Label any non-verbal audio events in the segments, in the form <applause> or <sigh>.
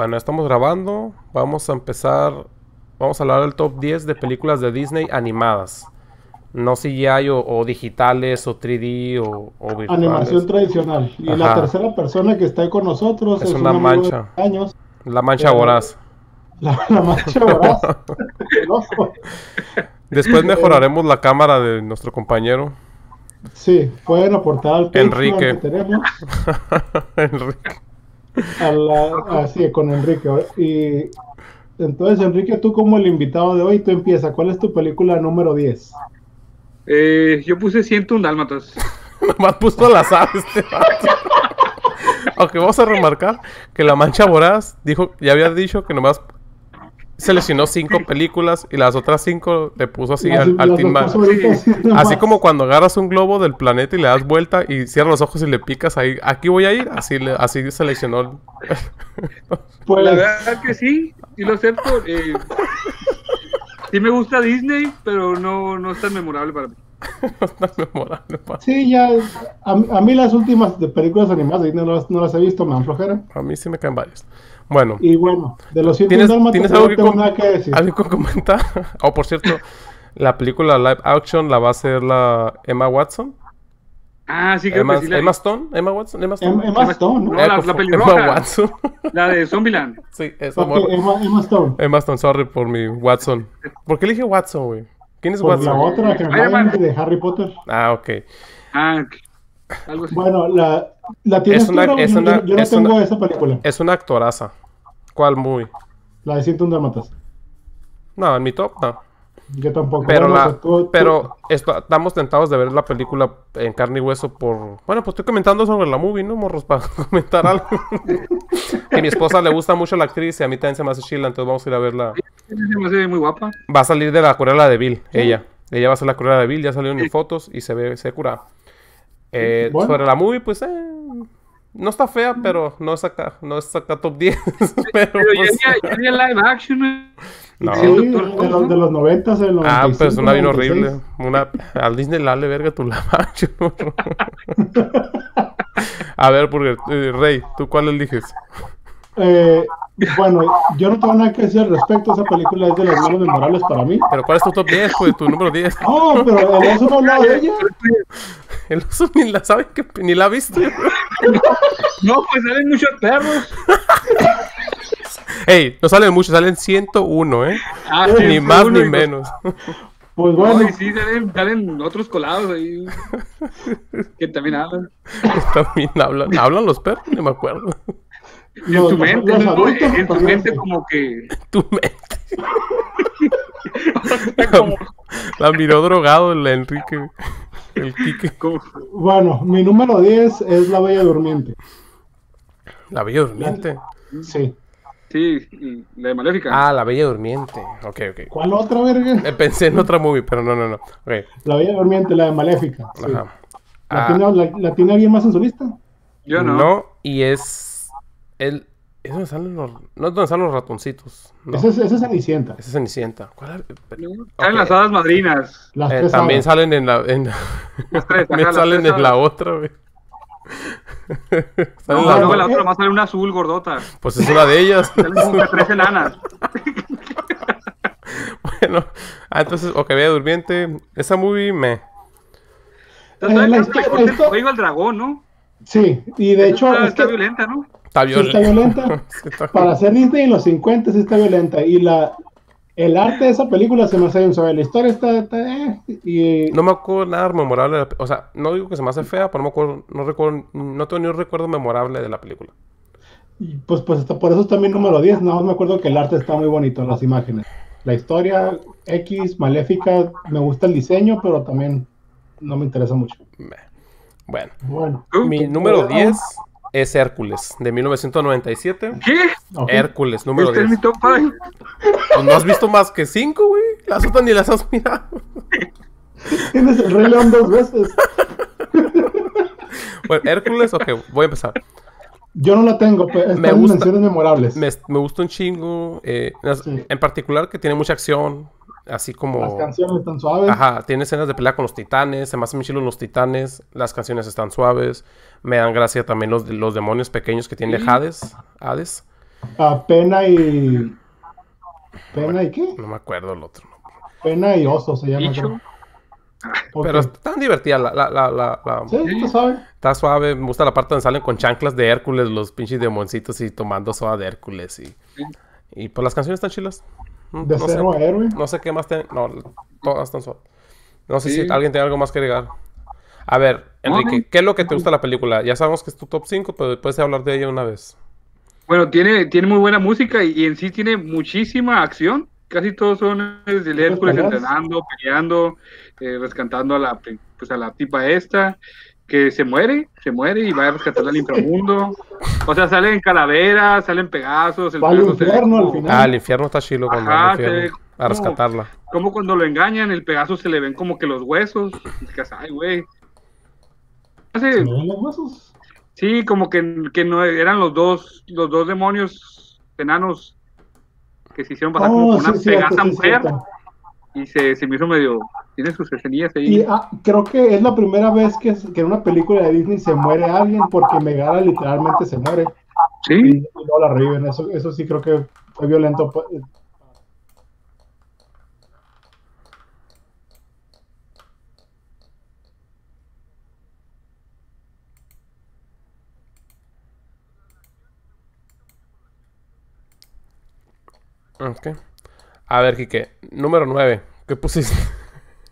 Bueno, estamos grabando. Vamos a empezar. Vamos a hablar del top 10 de películas de Disney animadas. No ya o, o digitales o 3D o, virtuales. Animación tradicional. Y la tercera persona que está con nosotros es, una mancha. años, la mancha voraz. <laughs> La, mancha voraz. <laughs> Después mejoraremos la cámara de nuestro compañero. Sí, pueden aportar al Enrique. que tenemos. <laughs> Enrique así, con Enrique. Y entonces, Enrique, tú como el invitado de hoy, tú empieza. ¿Cuál es tu película número 10? Eh, yo puse 101 Dálmatas. Nomás puso la sal este Aunque <laughs> vamos a remarcar que La Mancha Voraz dijo, ya había dicho que nomás seleccionó cinco películas y las otras cinco le puso así al, Team Así como cuando agarras un globo del planeta y le das vuelta y cierras los ojos y le picas ahí, aquí voy a ir, así, así seleccionó. <laughs> pues la verdad que sí, y lo acepto. Eh, sí me gusta Disney, pero no, no es tan memorable para mí. <laughs> tan memorable. Sí, ya. A, mí las últimas de películas animadas no las, he visto, me flojera. A mí sí me caen varias. Bueno. Y bueno, de los siete ¿Tienes, algo que, que decir. algo que comentar? <laughs> oh, por cierto, la película live action la va a hacer la Emma Watson. Ah, sí, que sí. Emma Stone, Emma Watson, Emma Stone. Em, Emma, Stone, ¿no? Eh, la, pelirroja. Watson. <laughs> la de Zombieland. Sí, esa Emma, Stone. Emma Stone, sorry por mi Watson. ¿Por qué le Watson, güey? ¿Quién es Watson? La otra, que Hermione de Harry Potter. Ah, ok. Ah, algo Bueno, la, la tienes es una, tú, es una, yo, no tengo esa película. Es una actoraza. ¿Cuál muy? La de 101 un Dálmatas. No, en mi top no. Yo tampoco. Pero, estamos tentados de ver la película en carne y hueso por... Bueno, pues estoy comentando sobre la movie, ¿no, morros? <laughs> Para comentar algo. <laughs> que mi esposa le gusta mucho la actriz y a mí también se me hace chila, entonces vamos a ir a verla. Se me muy guapa. Va a salir de la la de Bill, ella. Ella va a ser la curela de Bill, ya salieron mis fotos y se ve, se cura. Eh, sobre la movie, pues... Eh, no está fea, pero no es acá, no top 10. <laughs> pero, ya, pues live action. No. Sí, de los, de los 90 Ah, pues, un personaje horrible. Una, al Disney la le verga tu macho <laughs> a ver, porque eh, Rey, ¿tú cuál eliges? Eh, bueno, yo no tengo nada que decir al respecto. Esa película es de los menos memorables para mí. Pero ¿cuál es tu top 10, pues? Tu número 10. No, pero el oso no hablaba de ella. El oso ni la sabe, que, ni la ha visto. <laughs> no, pues salen muchos perros. Ey, no salen muchos, salen 101, ¿eh? Ah, ni más ni menos. <laughs> Pues bueno. sí, salen, salen, otros colados ahí. <laughs> que también hablan. también hablan. ¿Hablan los perros? No me acuerdo. Y en tu mente, en, tu mente <laughs> como que... tu mente. La miró drogado el Enrique. El Kike. Bueno, mi número 10 es La Bella Durmiente. ¿La Bella Durmiente? Sí. Sí, la de Maléfica. Ah, La Bella Durmiente. Ok, ok. ¿Cuál otra, verga? <laughs> Pensé en otra movie, pero no, no, no. La Bella Durmiente, la de Maléfica. Sí. Ajá. Ah. ¿La, tiene, alguien más en su lista? Yo no. No, y es. El, es donde salen los, no es donde salen los ratoncitos. No. Esa, es, esa es Cenicienta. Esa es Cenicienta. ¿Cuál okay. las hadas madrinas. Eh, también salen en la. <laughs> también salen en la otra, güey. <laughs> Sale luego la otra más sale una azul gordota. Pues es una de ellas. <laughs> como que tres enanas. <laughs> bueno, ah, entonces, que vea Durmiente. Esa movie me. Oigo el eh, al dragón, ¿no? Sí, y de hecho está, es violenta, ¿no? Está violenta. Para ser Disney en los 50 sí está violenta. Y la, el arte de esa película se me hace bien suave. La historia está. Eh, y... No me acuerdo nada memorable. O sea, no digo que se me hace fea, pero no recuerdo, no tengo ni un recuerdo memorable de la película. pues, pues hasta por eso es también número 10. Nada más me acuerdo que el arte está muy bonito, las imágenes. La historia X, maléfica, me gusta el diseño, pero también no me interesa mucho. Bueno. Mi número 10 es Hércules, de 1997. ¿Qué? Hércules, número este Es mi pues no has visto más que 5, güey. Las otras ni las has mirado. <laughs> Tienes el Rey León dos veces. <laughs> bueno, Hércules, ok, voy a empezar. Yo no la tengo, pero me gusta, menciones memorables. Me, gusta un chingo. Eh, en particular que tiene mucha acción, así como... Las canciones están suaves. Ajá, tiene escenas de pelea con los titanes, se me hacen chilos los titanes, las canciones están suaves, me dan gracia también los, los demonios pequeños que tiene Hades. Hades. Ah, pena y... ¿Pena y qué? No me acuerdo el otro. Pena y oso se llama. Pero está tan divertida está suave. me gusta la parte donde salen con chanclas de Hércules, los pinches demoncitos y tomando soda de Hércules y... Y pues las canciones están chilas. De no cero sé, a héroe. No sé qué más tiene No, todas están solo. No sé si alguien tiene algo más que agregar. A ver, Enrique, ¿qué es lo que te gusta de la película? Ya sabemos que es tu top 5, pero puedes hablar de ella una vez. Bueno, tiene, tiene muy buena música y, en sí tiene muchísima acción. Casi todos son desde el Hércules entrenando, peleando, eh, rescatando a la, pues, a la tipa esta que se muere, se muere y va a rescatar al inframundo. O sea, salen calaveras, salen pegazos El al infierno al Ah, el infierno está chilo a rescatarla. Como cuando lo engañan, el Pegaso se le ven como que los huesos. Sí, como que, no eran los dos, los dos demonios enanos que se hicieron pasar oh, una pegasa mujer. Y se, se me hizo medio tiene sus ahí. Y ah, creo que es la primera vez que, en una película de Disney se muere alguien porque Megara literalmente se muere. Sí. reviven, eso, sí creo que fue violento. Pues. Ah, ok. A ver, Quique, número 9, ¿qué pusiste?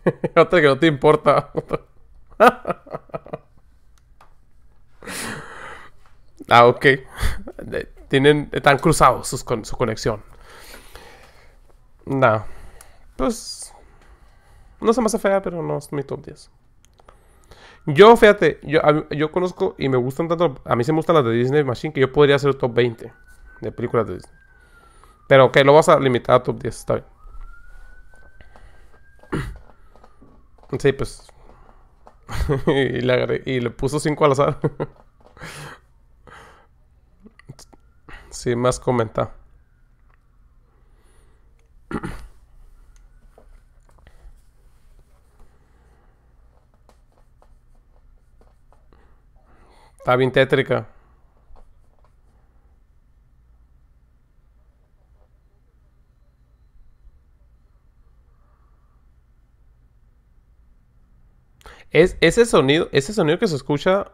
<laughs> Otra que no te importa. <laughs> ah, ok. Tienen, están cruzados con, su conexión. No Pues. No se me hace fea, pero no es mi top 10. Yo, fíjate, yo, conozco y me gustan tanto. A mí se me gustan las de Disney Machine que yo podría hacer top 20 de películas de Disney. Pero ok, lo vas a limitar a top 10, está bien. Sí, pues. <laughs> y, le y le puso 5 al azar. <laughs> sí, más comenta. <clears throat> Está bien tétrica. ese sonido, ese sonido que se escucha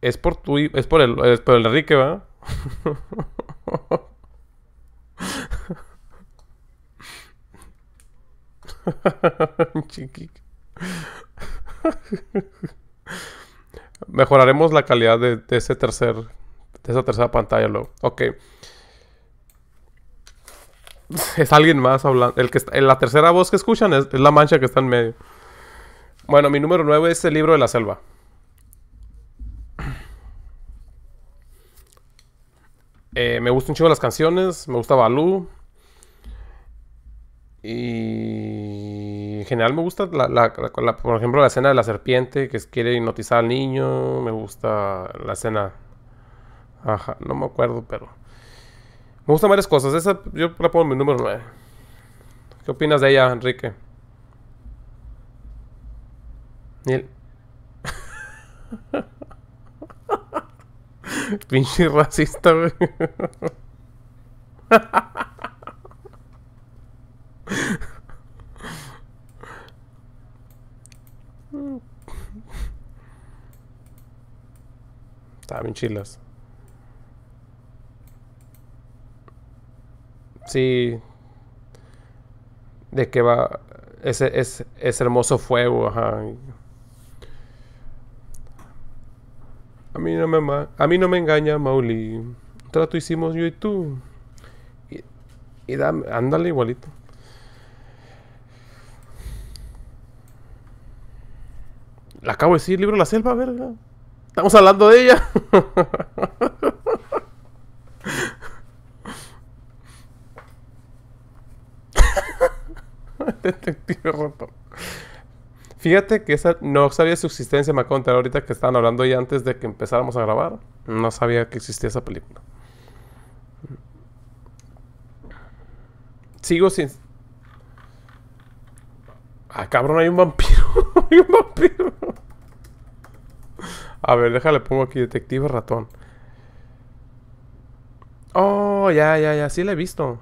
es por es por el, es Enrique, ¿va? <laughs> Mejoraremos la calidad de, ese tercer de esa tercera pantalla luego. Ok. Es alguien más hablando. El que la tercera voz que escuchan es la mancha que está en medio. Bueno, mi número 9 es el libro de la selva. Eh, me gustan un las canciones, me gusta Balú. Y en general me gusta, por ejemplo, la escena de la serpiente que quiere hipnotizar al niño. Me gusta la escena. Ajá, no me acuerdo, pero. Me gustan varias cosas. Esa yo la pongo mi número 9. ¿Qué opinas de ella, Enrique? El... <laughs> Pinche racista, güey. Estaban bien chilas. Sí. De que va. Ese, es ese hermoso fuego, ajá. a mí no me engaña, Mauli. Un trato hicimos yo y tú. Y, andale igualito. La acabo de decir, libro de La Selva, verga. Estamos hablando de ella. <laughs> Detective Roto. Fíjate que esa, no sabía su existencia, me acabo ahorita que estaban hablando ya antes de que empezáramos a grabar. No sabía que existía esa película. Sigo sin. Ah, cabrón, hay un vampiro. <laughs> hay un vampiro. a ver, déjale, pongo aquí Detective Ratón. Oh, ya, ya, ya, sí la he visto.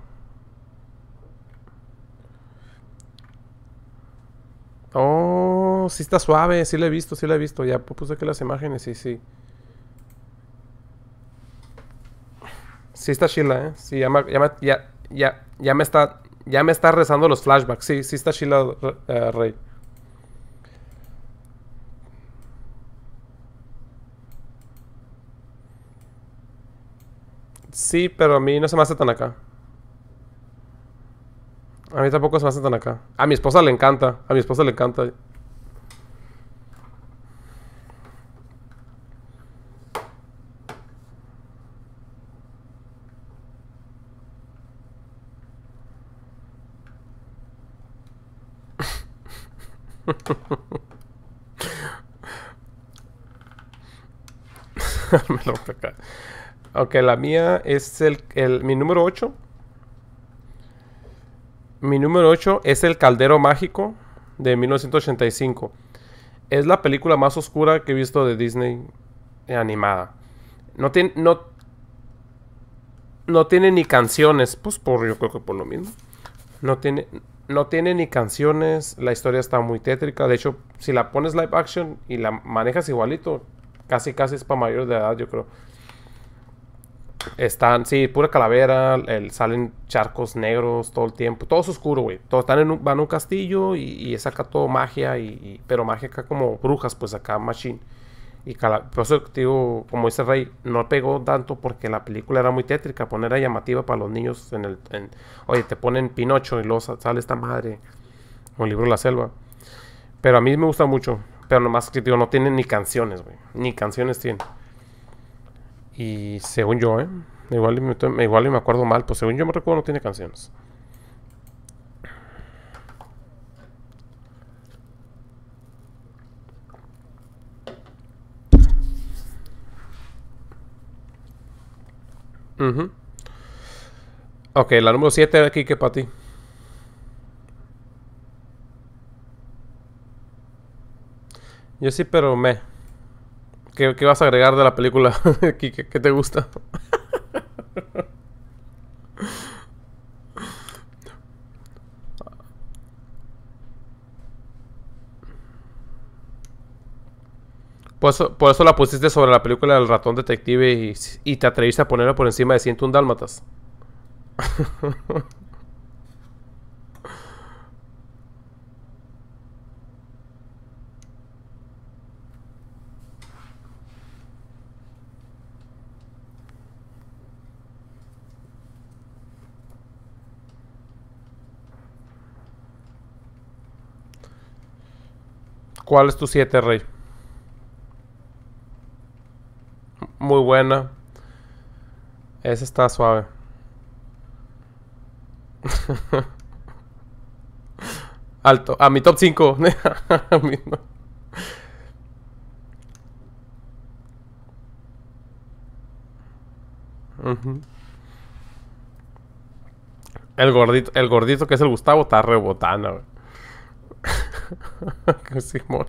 Oh, si está suave, si la he visto, si la he visto. Ya puse aquí las imágenes y sí. Sí está chila, ¿eh? Sí, ya, ya, ya, me está ya me está rezando los flashbacks. Sí, sí está Sheila eh, Rey. Sí, pero a mí no se me hace tan acá. A mí tampoco se me hace tan acá. A mi esposa le encanta. A mi esposa le encanta. <laughs> ok, la mía es el, mi número 8. Mi número 8 es El Caldero Mágico de 1985. Es la película más oscura que he visto de Disney eh, animada. No tiene, no, no tiene ni canciones. Pues por, yo creo que por lo mismo. No tiene, no tiene ni canciones, la historia está muy tétrica. De hecho, si la pones live action y la manejas igualito, casi casi es para mayor de edad, yo creo. Están, sí, pura calavera, el, salen charcos negros todo el tiempo, todo es oscuro, güey. Todos están en un, van un castillo y, es acá todo magia, y, pero magia acá como brujas, pues acá machine. Y por eso, digo, como dice Rey, no pegó tanto porque la película era muy tétrica, poner llamativa para los niños en el... oye, te ponen Pinocho y luego sale esta madre. O el libro de la selva. Pero a mí me gusta mucho. Pero nomás que, digo, no tiene ni canciones, güey. Ni canciones tiene Y según yo, ¿eh? Igual, igual me acuerdo mal, pues según yo me recuerdo no tiene canciones. Ok, la número 7 aquí que para ti. Yo sí, pero me. ¿Qué, qué vas a agregar de la película, <laughs> Kike? ¿Qué te gusta? <laughs> Por eso, la pusiste sobre la película del ratón detective y, te atreviste a ponerla por encima de 101 dálmatas. <laughs> ¿Cuál es tu siete Rey? muy buena. Esa está suave. <laughs> Alto. A mi top 5. <laughs> El gordito, el gordito que es el Gustavo está rebotando. <laughs> Simón.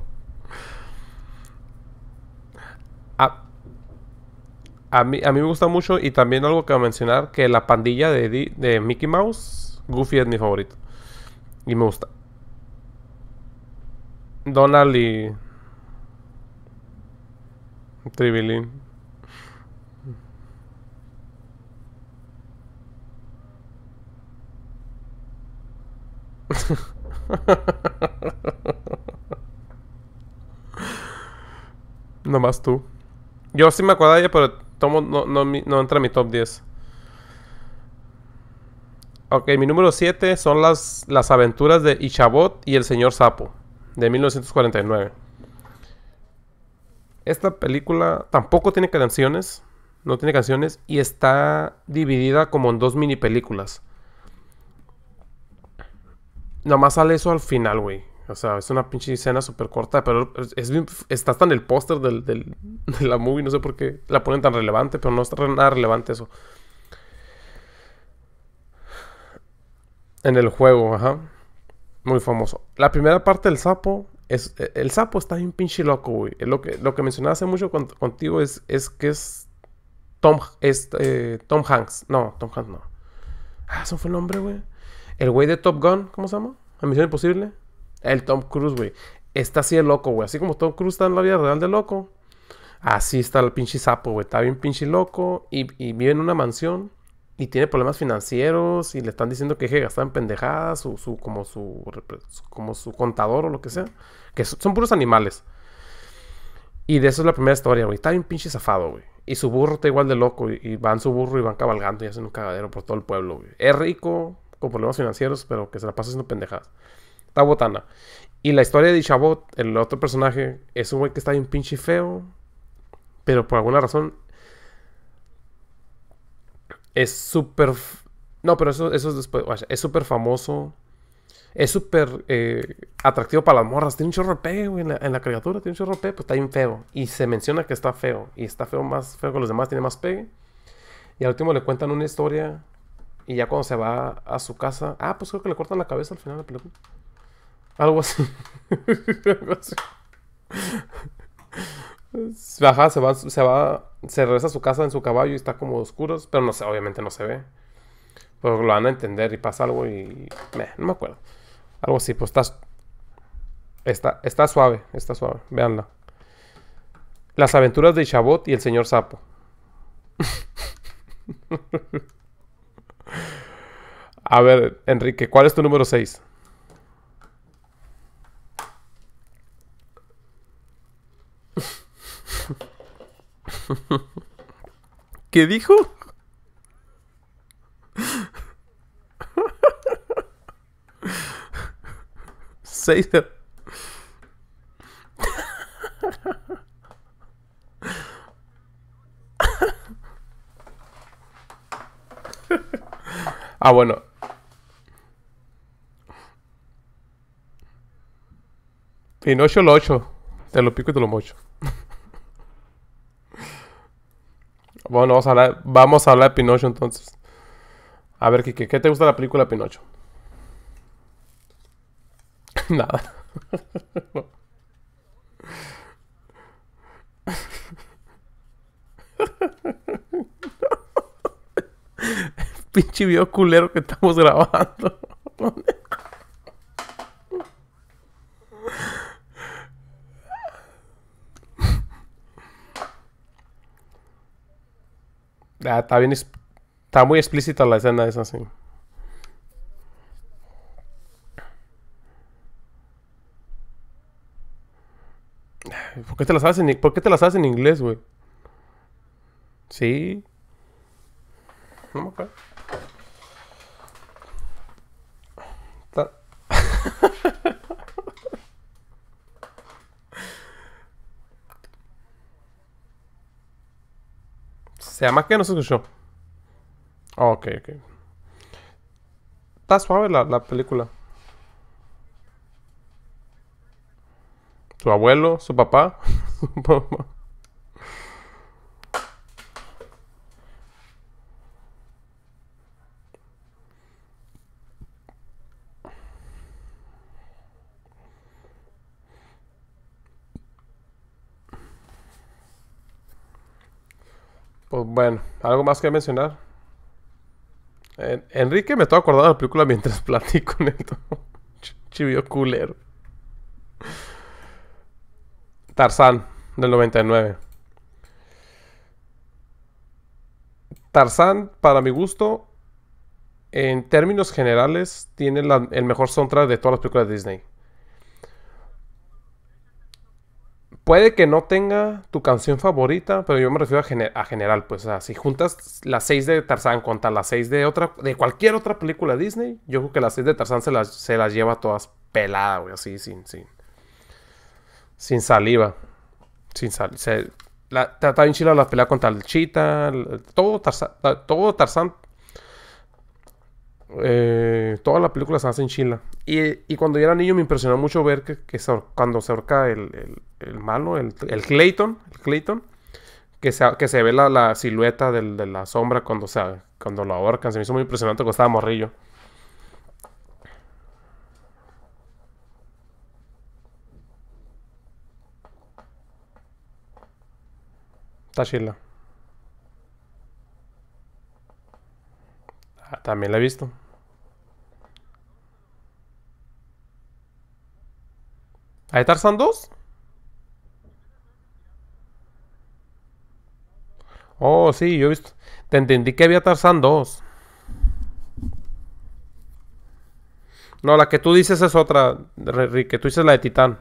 a mí, a me gusta mucho y también algo que mencionar, que la pandilla de, de Mickey Mouse, Goofy es mi favorito. Y me gusta. Donald y... Tribilín. <laughs> Nomás tú. Yo sí me acuerdo de ella, pero Tomo no, entra en mi top 10. Ok, mi número 7 son las, las aventuras de Ichabod y el señor Sapo, de 1949. Esta película tampoco tiene canciones, no tiene canciones, y está dividida como en dos mini películas. nomás sale eso al final, güey. O sea, es una pinche escena súper corta, pero está hasta en el póster <laughs> de la movie. No sé por qué la ponen tan relevante, pero no está nada relevante eso. En el juego, ajá. Muy famoso. La primera parte del sapo. Es, e, el sapo está bien pinche loco, güey. Lo que, lo que mencionaba hace mucho contigo es, es que es Tom, eh, Tom Hanks. No, Tom Hanks no. Ah, eso fue el nombre, güey. El güey de Top Gun, ¿cómo se llama? A Misión Imposible. El Tom Cruise, güey. Está así de loco, güey. Así como Tom Cruise está en la vida real de loco. Así está el pinche sapo, güey. Está bien pinche loco. Y, vive en una mansión. Y tiene problemas financieros. Y le están diciendo que deje en pendejadas. Su, como, su, como su contador o lo que sea. Que son puros animales. Y de eso es la primera historia, güey. Está bien pinche zafado, güey. Y su burro está igual de loco. Y, y, van su burro y van cabalgando y hacen un cagadero por todo el pueblo, güey. Es rico, con problemas financieros, pero que se la pasa haciendo pendejadas. Y la historia de Chabot, el otro personaje, es un güey que está bien pinche feo. Pero por alguna razón. Es súper. No, pero eso, eso es después. Es súper famoso. Es súper eh, atractivo para las morras. Tiene un chorro peo en la, criatura. Tiene un chorro de peo, pues está bien feo. Y se menciona que está feo. Y está feo más feo que los demás. Tiene más pegue. Y al último le cuentan una historia. Y ya cuando se va a su casa. Ah, pues creo que le cortan la cabeza al final de la película. Algo así. <laughs> se va, se va, se regresa a su casa en su caballo y está como oscuros, pero no sé, obviamente no se ve. Pero lo van a entender y pasa algo y... no me acuerdo. Algo así, pues está... Está, está suave, está suave, veanla Las aventuras de Chabot y el señor sapo. <laughs> a ver, Enrique, ¿cuál es tu número 6? <laughs> ¿Qué dijo? <laughs> Seis. <laughs> Ah, bueno. En ocho lo ocho. Te lo pico y te lo mocho. Bueno, vamos a hablar, vamos a hablar de Pinocho entonces. A ver, Kike, ¿qué te gusta la película Pinocho? <laughs> Nada. <laughs> Pinche video culero que estamos grabando. <laughs> Ah, está bien. Está muy explícita la escena esa, sí. ¿Por qué te las hacen? ¿Por qué te las hacen en inglés, güey? Sí. No me acuerdo. <laughs> ¿Se llama que no se escuchó? Oh, ok, ok. Está suave la, la película. Su abuelo, su papá. <laughs> su papá. bueno, ¿algo más que mencionar? Enrique me estaba acordando de la película mientras <laughs> platico con esto. Chivio culero. Tarzán, del 99. Tarzán, para mi gusto, en términos generales, tiene el mejor soundtrack de todas las películas de Disney. Puede que no tenga tu canción favorita, pero yo me refiero a, general. Pues si juntas las seis de Tarzán contra las seis de otra de cualquier otra película Disney, yo creo que las seis de Tarzán se las, se las lleva todas peladas, güey, así, sin, sin, sin saliva. Sin sal se, la, está bien chila la pelea contra el Chita, todo, todo Tarzán eh, todas toda la película se hacen en Chile Y, cuando yo era niño me impresionó mucho ver que, cuando se ahorca el, el, el malo, el, Clayton, Clayton que, se, que se ve la, silueta de la sombra cuando, se, cuando lo ahorcan. Se me hizo muy impresionante cuando estaba morrillo. Está chila. Ah, también la he visto. ¿Hay Tarzan 2? Oh, sí, yo he visto. Te entendí que había Tarzan 2. No, la que tú dices es otra, que tú dices la de Titán.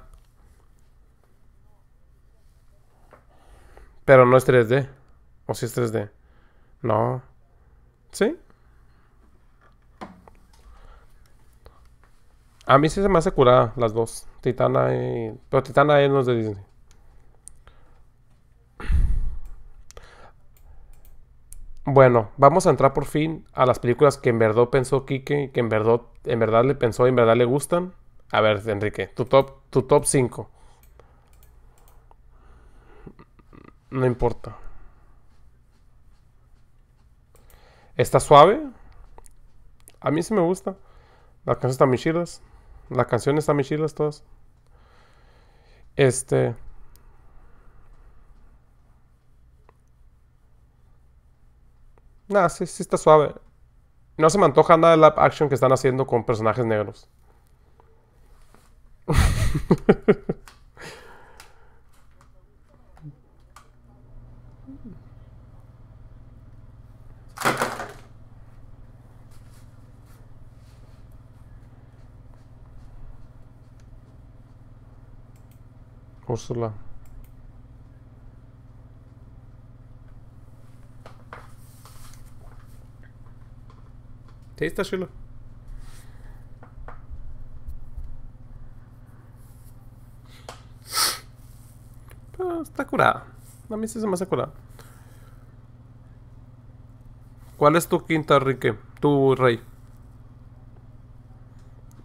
Pero no es 3D. ¿O si es 3D? No. ¿Sí? A mí sí se me hace curada las dos. Titana y... Pero Titana no es de Disney. Bueno, vamos a entrar por fin a las películas que en verdad pensó Kike, que en verdad, en verdad le pensó y en verdad le gustan. A ver, Enrique, tu top, tu top 5. No importa. ¿Está suave? A mí sí me gusta. Las canciones están muy chidas. Las canciones están chilas todas. Este. Nada, sí, sí está suave. No se me antoja nada de la action que están haciendo con personajes negros. <laughs> Úrsula. está chulo? Ah, está curada. A mí sí se me hace curada. ¿Cuál es tu quinta, rique Tu rey.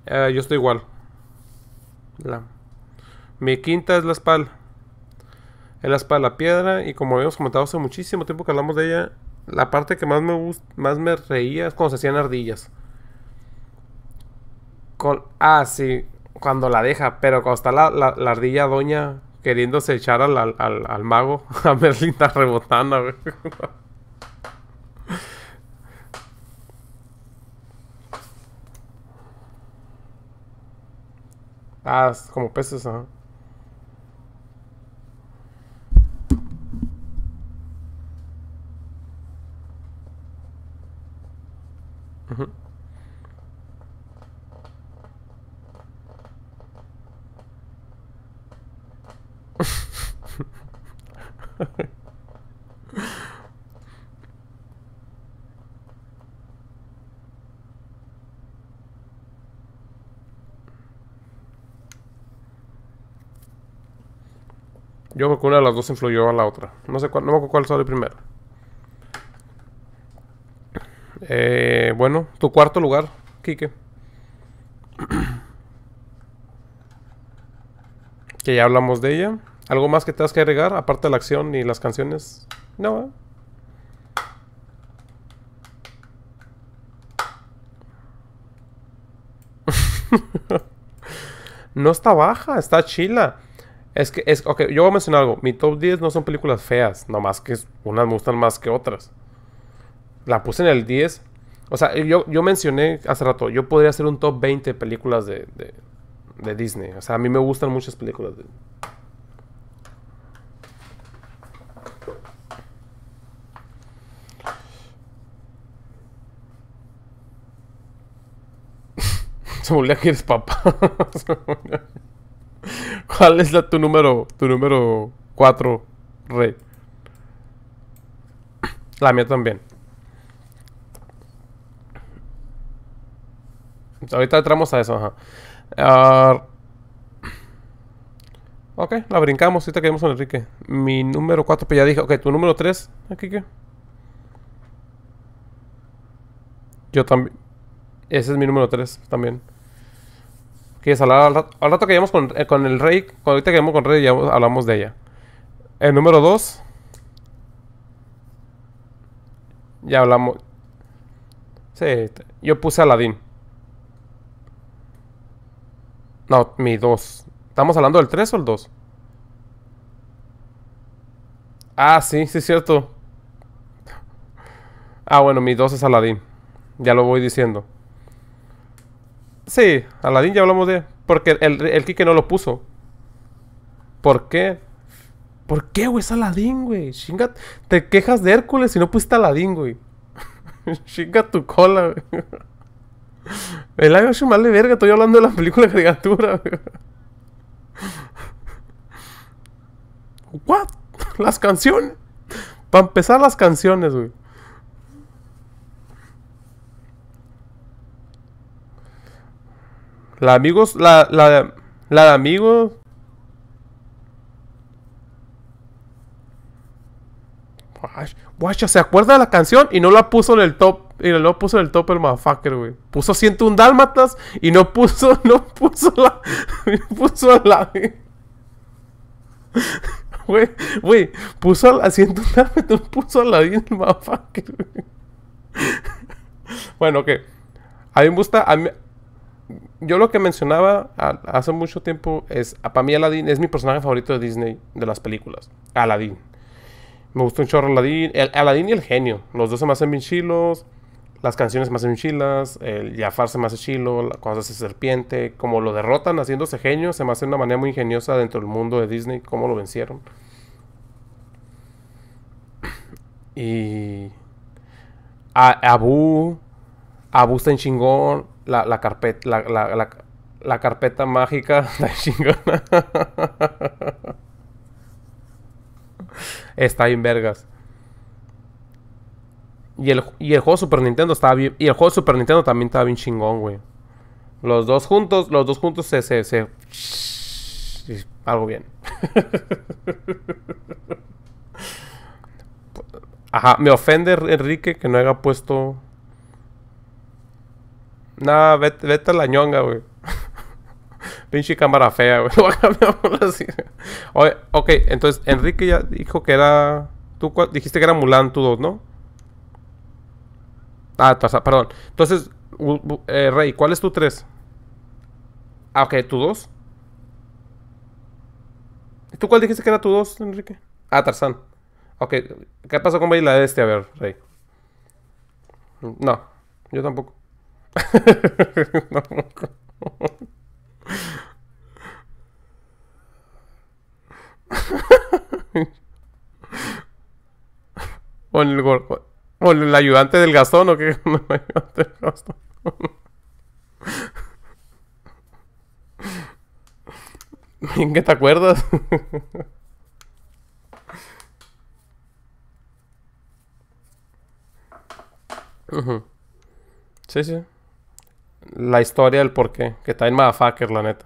Eh, yo estoy igual. La. Mi quinta es La Espalda. Es la espalda, la Piedra, y como habíamos comentado hace muchísimo tiempo que hablamos de ella, la parte que más me, más me reía es cuando se hacían ardillas. Con, ah, sí, cuando la deja, pero cuando está la, ardilla doña queriéndose echar al, mago, <laughs> a Merlinda rebotando, güey. <laughs> Ah, como peces, ¿ah? Yo creo que una de las dos influyó a la otra. No sé cuál, no me acuerdo cuál sale primero. Eh, bueno, tu cuarto lugar, Kike <clears throat> que ya hablamos de ella. ¿Algo más que te has que agregar, aparte de la acción y las canciones? No. ¿eh? <laughs> no está baja, está chila. Es que, es, ok, yo voy a mencionar algo. Mi top 10 no son películas feas, nomás que unas me gustan más que otras. La puse en el 10 o sea, yo, yo mencioné hace rato, yo podría hacer un top 20 películas de, de, Disney. O sea, a mí me gustan muchas películas de, <laughs> se volvía que papá. <laughs> ¿Cuál es la, tu número tu número 4, rey? La mía también. Ahorita entramos a eso, ajá. Ah, ok, la brincamos, ahorita quedamos con Enrique. Mi número 4, pues ya dije. Ok, tu número 3, aquí qué. Yo también. Ese es mi número 3 también. ¿Quieres hablar al rato? Al que lleguemos con, eh, con, el rey, Cuando ahorita quedamos con el rey, ya hablamos de ella. El número 2. Ya hablamos. Sí, yo puse Aladdin. No, mi 2. ¿Estamos hablando del 3 o el 2? Ah, sí, sí es cierto. Ah, bueno, mi 2 es Aladdin. Ya lo voy diciendo. Sí, Aladdin ya hablamos de... Porque el, el Kike no lo puso. ¿Por qué? ¿Por qué, güey? Es Aladdin, güey. Chinga... Te quejas de Hércules Si no pusiste Aladdin, güey. <laughs> Chinga tu cola, güey. El live mal de verga, estoy hablando de la película de criatura. ¿What? Las canciones. Para empezar las canciones, güey. La amigos, la, la, la de amigos. Guacha, se acuerda de la canción y no la puso en el top y luego puso en el top el motherfucker, güey. Puso 101 dálmatas y no puso, <laughs> no puso la. <laughs> No puso la. <laughs> Güey, güey, puso la 101 dálmatas, no puso la el motherfucker, güey. Bueno, ok. A mí me gusta. A mí, yo lo que mencionaba hace mucho tiempo es. para mí, Aladdin es mi personaje favorito de Disney de las películas. Aladdin. Me gusta un chorro Aladdin. Aladdin y el genio. Los dos se me hacen bien chilos las canciones más chilas el Jafar se me chilo, cuando se hace serpiente, como lo derrotan haciéndose genio, se me hace una manera muy ingeniosa dentro del mundo de Disney, cómo lo vencieron. Y. Abu. Abu está en chingón. La, carpeta. La, la, carpeta mágica <laughs> está en chingón <laughs> está en vergas. Y el, y el juego Super Nintendo estaba bien. Y el juego Super Nintendo también estaba bien chingón, güey. Los dos juntos, los dos juntos se. se, Algo bien. <laughs> Ajá, me ofende Enrique que no haya puesto. Nah, vete, a la ñonga, güey. <laughs> Pinche cámara fea, güey. <laughs> ok, entonces Enrique ya dijo que era. Tú dijiste que era Mulan, tú dos, ¿no? Ah, Tarzán, perdón. Entonces, eh, Rey, ¿cuál es tu 3? Ah, ok, tu 2. ¿Tú cuál dijiste que era tu 2, Enrique? Ah, Tarzán. Ok, ¿qué pasó con Baila Este? A ver, Rey. No, yo tampoco. <laughs> no, <laughs> o en el o el ayudante del Gastón, ¿o qué? <laughs> El ayudante del Gastón. <laughs> ¿En qué te acuerdas? <laughs> Sí, sí. La historia del porqué. Que está en Motherfucker, la neta.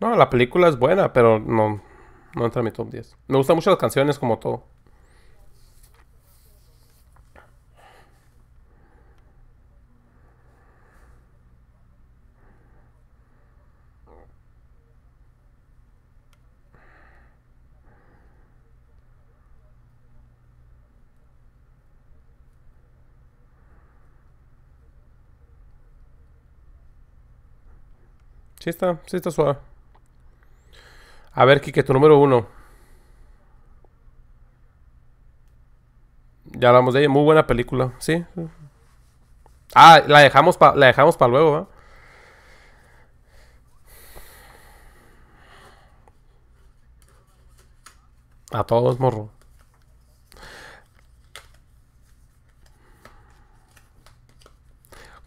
No, la película es buena, pero no, no entra en mi top 10. Me gustan mucho las canciones como todo. Sí está, sí está suave. A ver, Kike, tu número uno. Ya hablamos de ella, muy buena película, sí. Ah, la dejamos para la dejamos para luego, ¿va? A todos, morro.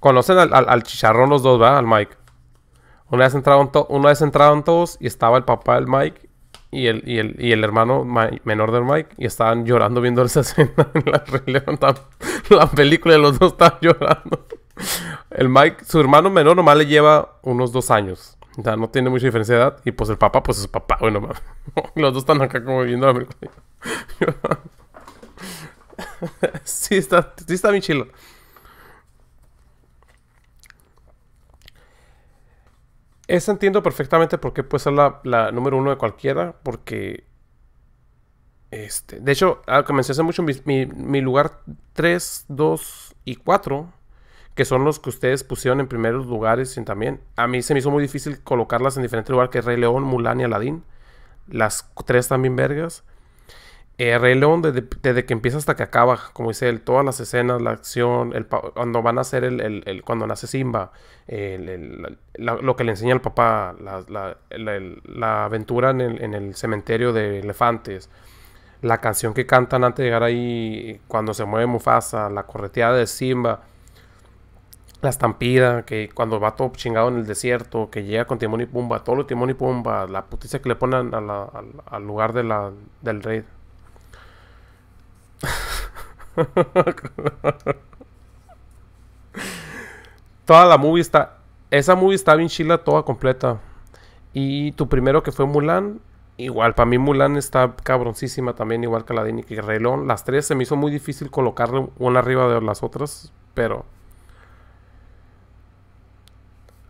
Conocen al, al chicharrón los dos, ¿va? Al Mike. Una vez entraron, una vez todos y estaba el papá del Mike y el, y el, y el hermano menor del Mike y estaban llorando viendo esa <laughs> escena en la, película y los dos estaban <laughs> llorando. El Mike, su hermano menor nomás le lleva unos dos años. O sea, no tiene mucha diferencia de edad. Y pues el papá, pues es papá, bueno, <laughs> Los dos están acá como viendo la película. sí, está, sí está bien chilo. Esa entiendo perfectamente por qué puede ser la, número uno de cualquiera, porque... Este, de hecho, comencé hace mucho mi, lugar 3, 2 y 4 que son los que ustedes pusieron en primeros lugares y también. A mí se me hizo muy difícil colocarlas en diferentes lugares que Rey León, Mulan y Aladdin. Las tres también vergas. Eh, Rey León, desde, que empieza hasta que acaba, como dice él, todas las escenas, la acción, cuando van a hacer el, cuando nace Simba, lo que le enseña el papá, la, aventura en, el, cementerio de elefantes, la canción que cantan antes de llegar ahí, cuando se mueve Mufasa, la correteada de Simba, la estampida, que cuando va todo chingado en el desierto, que llega con Timón y Pumba, todo lo Timón y Pumba, la puticia que le ponen al lugar de del rey <laughs> toda la movie está. Esa movie está bien toda completa. Y tu primero que fue Mulan, igual, para mí Mulan está cabroncísima también, igual que la de Nicky Relón. Las tres se me hizo muy difícil colocarle una arriba de las otras, pero.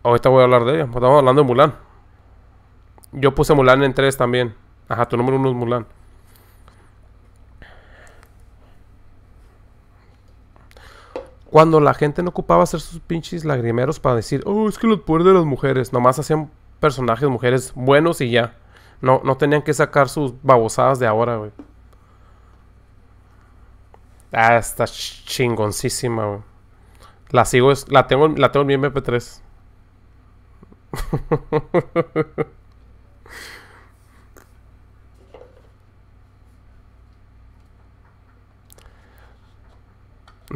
Ahorita voy a hablar de ella, estamos hablando de Mulan. Yo puse Mulan en tres también. Ajá, tu número uno es Mulan. Cuando la gente no ocupaba hacer sus pinches lagrimeros para decir, oh, es que los poderes de las mujeres, nomás hacían personajes mujeres buenos y ya. No, no tenían que sacar sus babosadas de ahora, güey. Ah, está chingoncísima, güey. La sigo, la tengo, la tengo en mi MP3. <laughs>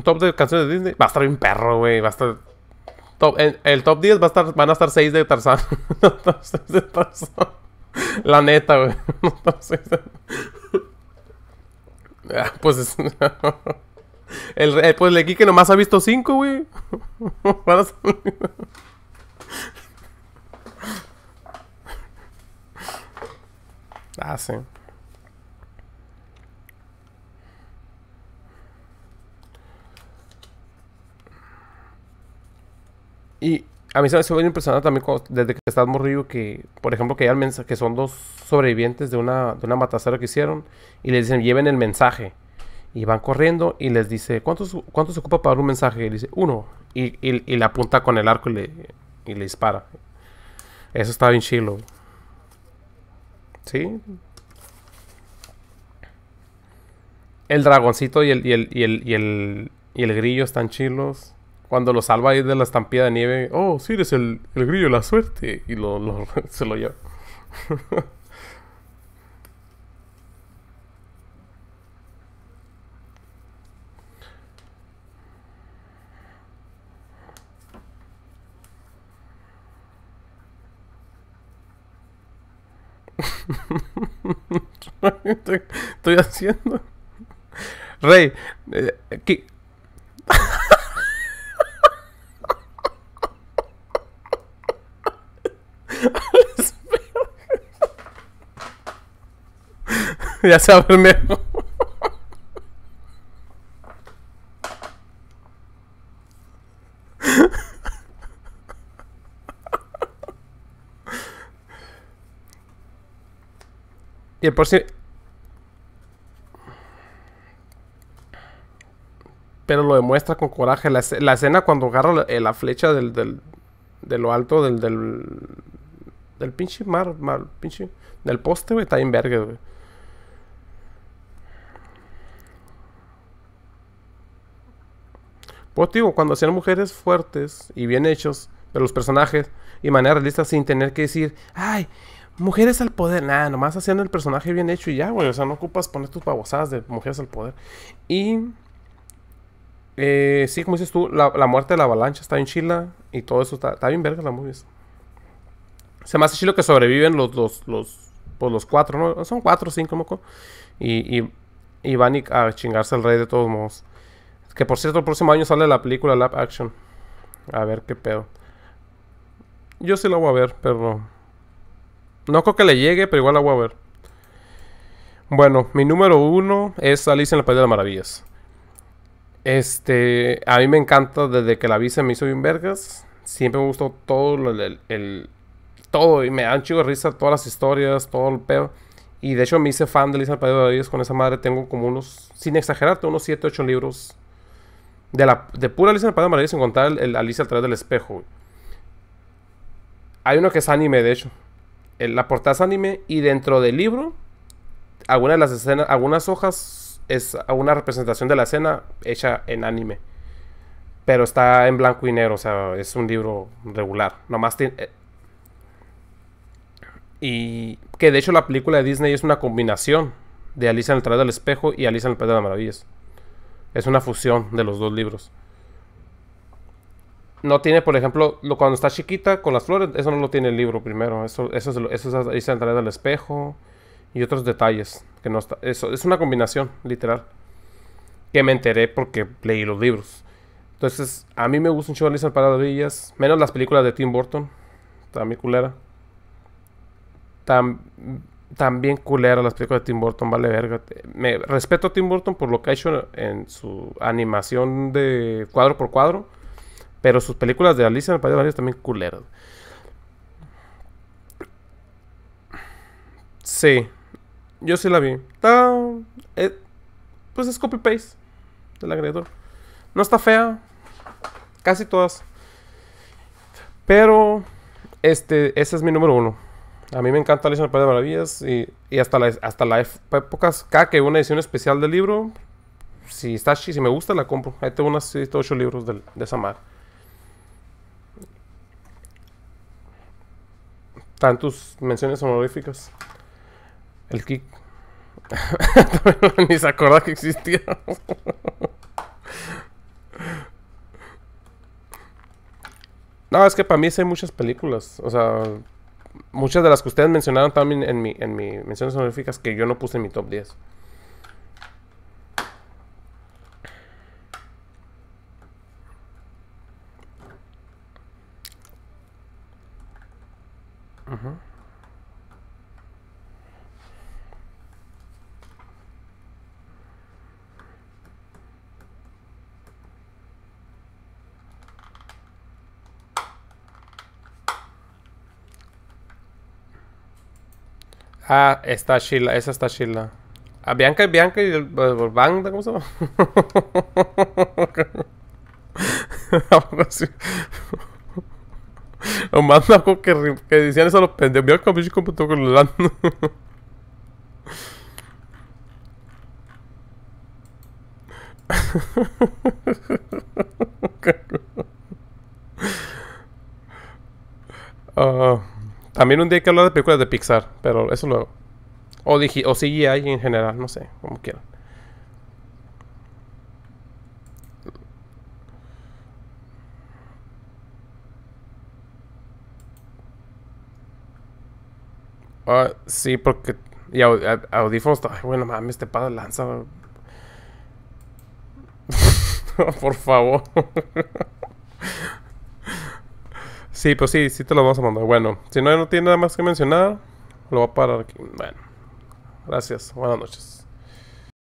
top de canciones de Disney va a estar bien perro, güey. Va a estar. Top, el top 10 va a estar, van a estar 6 de Tarzán. de <laughs> Tarzán. La neta, güey. <laughs> Ah, pues es. <laughs> El, el, eh, pues el nomás ha visto 5, güey. ah, sí. Y a mí se me bien impresionante también desde que estás morrido que, por ejemplo, que, hay que son dos sobrevivientes de una, de que hicieron y les dicen, lleven el mensaje. Y van corriendo y les dice, ¿cuántos, cuántos se ocupa para dar un mensaje? Y le dice, uno. Y, y, le apunta con el arco y le, dispara. Eso está bien chilo. ¿Sí? El dragoncito y el, y el, y el, y el, y el grillo están chilos cuando lo salva ahí de la estampida de nieve, oh, sí, eres el, el grillo de la suerte. Y lo, <laughs> se lo lleva. <laughs> estoy, estoy, haciendo. Rey, eh, eh, ¿qué? <laughs> <laughs> ya se mejor y el si Pero lo demuestra con coraje. La, la escena cuando agarra eh, la, flecha del, del, de lo alto del, del, del pinche mar, pinche, del poste, güey, está en verga, güey. Pues digo, cuando hacían mujeres fuertes y bien hechos, de los personajes, y manera realista sin tener que decir, ay, mujeres al poder, nada, nomás haciendo el personaje bien hecho y ya, güey, o sea, no ocupas poner tus babosadas de mujeres al poder. Y, eh, sí, como dices tú, la, muerte de la avalancha está en Chila y todo eso está, bien verga la movies. Se me hace chilo que sobreviven los, dos pues, los, cuatro, ¿no? Son cuatro o cinco, moco. y, y van a chingarse al rey de todos modos. Que por cierto, el próximo año sale la película Lab Action. A ver qué pedo. Yo sí la voy a ver, pero. No, creo que le llegue, pero igual la voy a ver. Bueno, mi número uno es Alice en la País de las Maravillas. Este, a mí me encanta desde que la vi se me hizo bien vergas. Siempre me gustó todo el, todo y me dan chido de risa todas las historias, todo el pedo. Y de hecho me hice fan de Alicia en el País de las Maravillas con esa madre. Tengo como unos, sin exagerarte, unos 7, 8 libros de, pura Alicia en el País de Maravillas encontrar el, Alicia a través del espejo, Hay uno que es anime, de hecho. la portada es anime y dentro del libro, algunas de las escenas, algunas hojas es una representación de la escena hecha en anime. Pero está en blanco y negro, o sea, es un libro regular. Nomás tiene... Eh, y que de hecho la película de Disney es una combinación de Alicia en el del Espejo y Alicia en el País de las Maravillas es una fusión de los dos libros. No tiene, por ejemplo, lo, cuando está chiquita con las flores, eso no lo tiene el libro primero. Eso, eso, es, eso es, del espejo y otros detalles. Que no eso, es una combinación, literal. Que me enteré porque leí los libros. Entonces, a mí me gusta mucho show de Paradillas, menos las películas de Tim Burton. Está mi culera. También también culera las películas de Tim Burton, vale verga. Me respeto a Tim Burton por lo que ha hecho en su animación de cuadro por cuadro, pero sus películas de Alicia en el País también culeras. Sí, yo sí la vi. Eh, pues es copy paste del agredor. No está fea, casi todas. Pero este, ese es mi número uno. A mí me encanta la en el País de Maravillas y, hasta la, hasta la época, cada que una edición especial del libro, si está si me gusta, la compro. Ahí tengo unos 7, 8 libros de, de esa mar. menciones honoríficas. El kick. <laughs> Ni se acuerda que existía. <laughs> no, es que para mí sí hay muchas películas. O sea, muchas de las que ustedes mencionaron también en mi, en mi menciones honoríficas que yo no puse en mi top 10. Ah, esta Sheila, esa está Sheila. A ah, Bianca y Bianca y el, ¿cómo se llama? <laughs> O más loco que, que decían eso a los pendejos. Bianca, bicho, como tú con el Oh. <laughs> También un día hay que hablar de películas de Pixar, pero eso luego. O, digi o CGI en general, no sé, como quieran. Ah, sí, porque. Y aud audífonos. Bueno, mames, te padre lanza. <laughs> Por favor. <laughs> Sí, pues sí, sí te lo vamos a mandar. Bueno, si no, no tiene nada más que mencionar, lo voy a parar aquí. Bueno, gracias. Buenas noches.